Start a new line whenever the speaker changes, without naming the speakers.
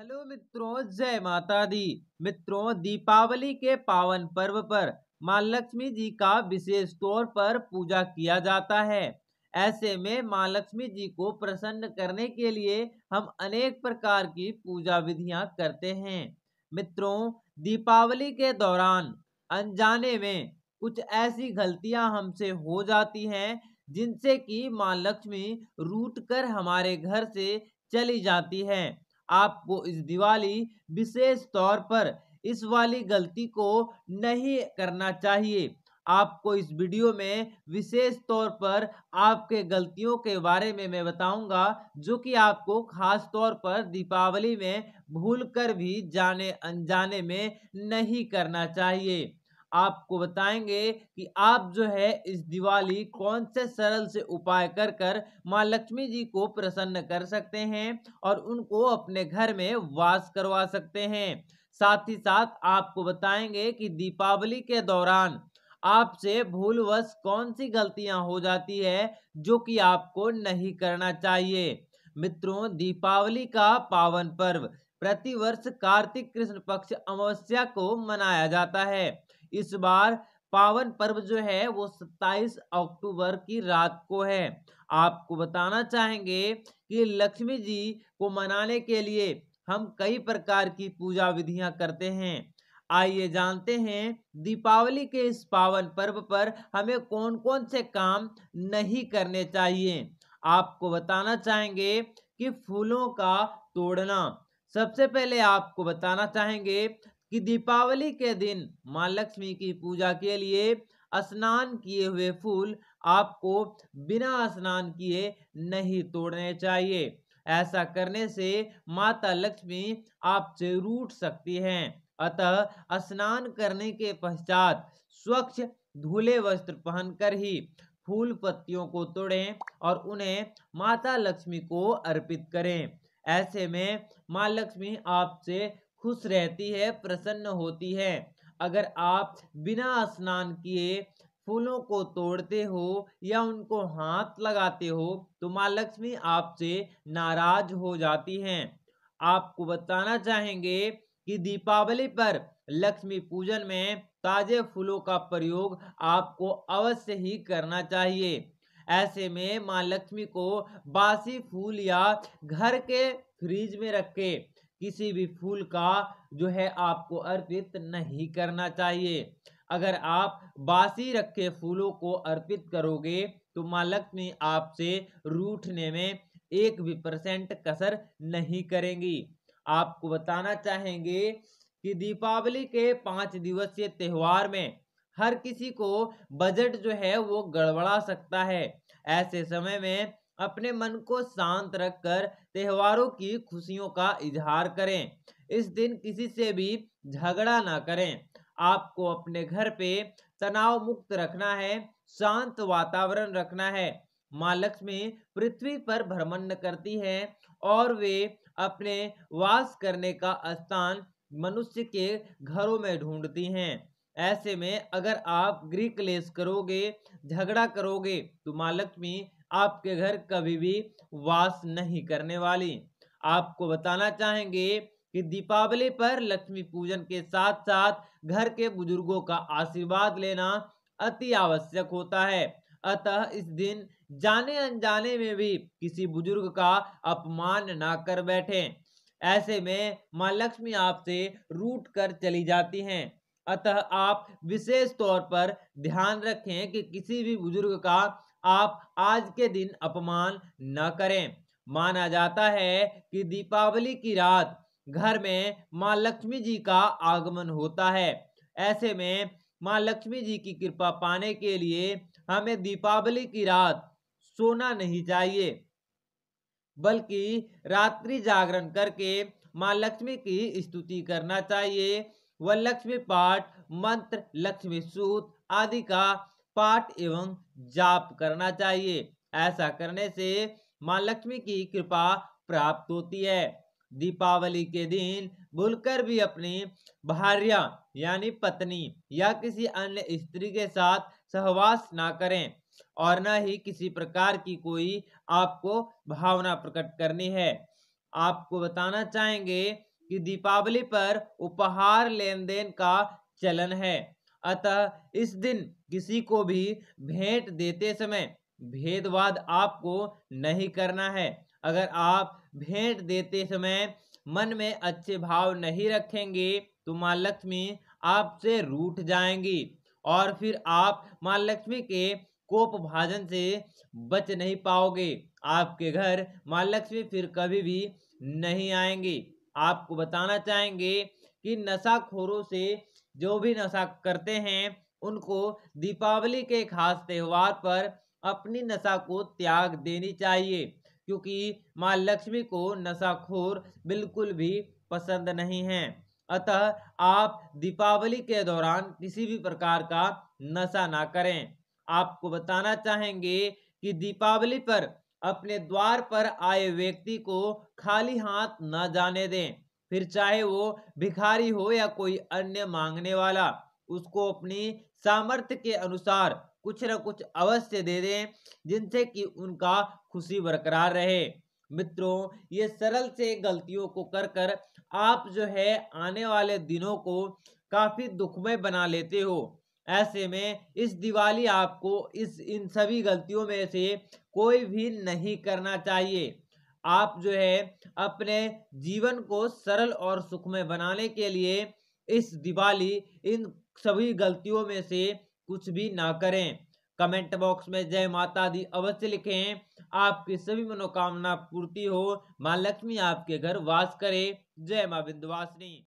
hello मित्रों जय माता दी मित्रों दीपावली के पावन पर्व पर माँ लक्ष्मी जी का विशेष तौर पर पूजा किया जाता है ऐसे में माँ लक्ष्मी जी को प्रसन्न करने के लिए हम अनेक प्रकार की पूजा विधियां करते हैं मित्रों दीपावली के दौरान अनजाने में कुछ ऐसी गलतियां हमसे हो जाती हैं जिनसे कि माँ लक्ष्मी रूट कर हमारे घर से चली जाती है आपको इस दिवाली विशेष तौर पर इस वाली गलती को नहीं करना चाहिए आपको इस वीडियो में विशेष तौर पर आपके गलतियों के बारे में मैं बताऊंगा जो कि आपको खास तौर पर दीपावली में भूल कर भी जाने अनजाने में नहीं करना चाहिए आपको बताएंगे कि आप जो है इस दिवाली कौन से सरल से उपाय कर कर माँ लक्ष्मी जी को प्रसन्न कर सकते हैं और उनको अपने घर में वास करवा सकते हैं साथ ही साथ आपको बताएंगे कि दीपावली के दौरान आपसे भूलवश कौन सी गलतियां हो जाती है जो कि आपको नहीं करना चाहिए मित्रों दीपावली का पावन पर्व प्रतिवर्ष कार्तिक कृष्ण पक्ष अमावस्या को मनाया जाता है इस बार पावन पर्व जो है वो 27 अक्टूबर की रात को है आपको बताना चाहेंगे कि लक्ष्मी जी को मनाने के लिए हम कई प्रकार की पूजा विधियां करते हैं आइए जानते हैं दीपावली के इस पावन पर्व पर हमें कौन कौन से काम नहीं करने चाहिए आपको बताना चाहेंगे कि फूलों का तोड़ना सबसे पहले आपको बताना चाहेंगे कि दीपावली के दिन माँ लक्ष्मी की पूजा के लिए स्नान किए हुए फूल आपको बिना स्नान किए नहीं तोड़ने चाहिए ऐसा करने से माता लक्ष्मी आपसे रूठ सकती हैं अतः स्नान करने के पश्चात स्वच्छ धूले वस्त्र पहनकर ही फूल पत्तियों को तोड़ें और उन्हें माता लक्ष्मी को अर्पित करें ऐसे में माँ लक्ष्मी आपसे खुश रहती है प्रसन्न होती है अगर आप बिना स्नान किए फूलों को तोड़ते हो या उनको हाथ लगाते हो तो माँ लक्ष्मी आपसे नाराज हो जाती हैं आपको बताना चाहेंगे कि दीपावली पर लक्ष्मी पूजन में ताजे फूलों का प्रयोग आपको अवश्य ही करना चाहिए ऐसे में माँ लक्ष्मी को बासी फूल या घर के फ्रिज में रखें किसी भी फूल का जो है आपको अर्पित नहीं करना चाहिए अगर आप बासी रखे फूलों को अर्पित करोगे तो माँ लक्ष्मी आपसे रूठने में एक भी परसेंट कसर नहीं करेंगी आपको बताना चाहेंगे कि दीपावली के पाँच दिवसीय त्यौहार में हर किसी को बजट जो है वो गड़बड़ा सकता है ऐसे समय में अपने मन को शांत रखकर त्योहारों की खुशियों का इजहार करें इस दिन किसी से भी झगड़ा ना करें आपको अपने घर पे तनाव मुक्त रखना है शांत वातावरण रखना है माँ लक्ष्मी पृथ्वी पर भ्रमण करती है और वे अपने वास करने का स्थान मनुष्य के घरों में ढूंढती हैं ऐसे में अगर आप गृह क्लेश करोगे झगड़ा करोगे तो माँ लक्ष्मी आपके घर कभी भी वास नहीं करने वाली आपको बताना चाहेंगे कि दीपावली पर लक्ष्मी पूजन के साथ साथ घर के बुजुर्गों का आशीर्वाद लेना अति आवश्यक होता है अतः इस दिन जाने अनजाने में भी किसी बुजुर्ग का अपमान ना कर बैठे ऐसे में माँ लक्ष्मी आपसे रूट कर चली जाती हैं अतः आप विशेष तौर पर ध्यान रखें कि किसी भी बुजुर्ग का आप आज के दिन अपमान न करें माना जाता है कि दीपावली की रात घर में माँ लक्ष्मी जी का आगमन होता है ऐसे में माँ लक्ष्मी जी की कृपा पाने के लिए हमें दीपावली की रात सोना नहीं चाहिए बल्कि रात्रि जागरण करके माँ लक्ष्मी की स्तुति करना चाहिए व लक्ष्मी पाठ मंत्र लक्ष्मी सूत आदि का पाठ एवं जाप करना चाहिए ऐसा करने से माँ लक्ष्मी की कृपा प्राप्त होती है दीपावली के दिन भूलकर भी अपनी भार्या यानी पत्नी या किसी अन्य स्त्री के साथ सहवास ना करें और न ही किसी प्रकार की कोई आपको भावना प्रकट करनी है आपको बताना चाहेंगे कि दीपावली पर उपहार लेन देन का चलन है अतः इस दिन किसी को भी भेंट देते समय भेदवाद आपको नहीं करना है अगर आप भेंट देते समय मन में अच्छे भाव नहीं रखेंगे तो माँ लक्ष्मी आपसे रूठ जाएंगी और फिर आप माँ लक्ष्मी के कोप भाजन से बच नहीं पाओगे आपके घर माँ लक्ष्मी फिर कभी भी नहीं आएंगी आपको बताना चाहेंगे कि नशाखोरों से जो भी नशा करते हैं उनको दीपावली के खास त्यौहार पर अपनी नशा को त्याग देनी चाहिए क्योंकि माँ लक्ष्मी को नशाखोर बिल्कुल भी पसंद नहीं है अतः आप दीपावली के दौरान किसी भी प्रकार का नशा ना करें आपको बताना चाहेंगे कि दीपावली पर अपने द्वार पर आए व्यक्ति को खाली हाथ न जाने दें फिर चाहे वो भिखारी हो या कोई अन्य मांगने वाला उसको अपनी सामर्थ्य के अनुसार कुछ न कुछ अवश्य दे दें जिनसे कि उनका खुशी बरकरार रहे मित्रों ये सरल से गलतियों को कर कर आप जो है आने वाले दिनों को काफ़ी दुखमय बना लेते हो ऐसे में इस दिवाली आपको इस इन सभी गलतियों में से कोई भी नहीं करना चाहिए आप जो है अपने जीवन को सरल और सुखमय बनाने के लिए इस दिवाली इन सभी गलतियों में से कुछ भी ना करें कमेंट बॉक्स में जय माता दी अवश्य लिखें आपकी सभी मनोकामना पूर्ति हो माँ लक्ष्मी आपके घर वास करे जय माँ विन्दवासिनी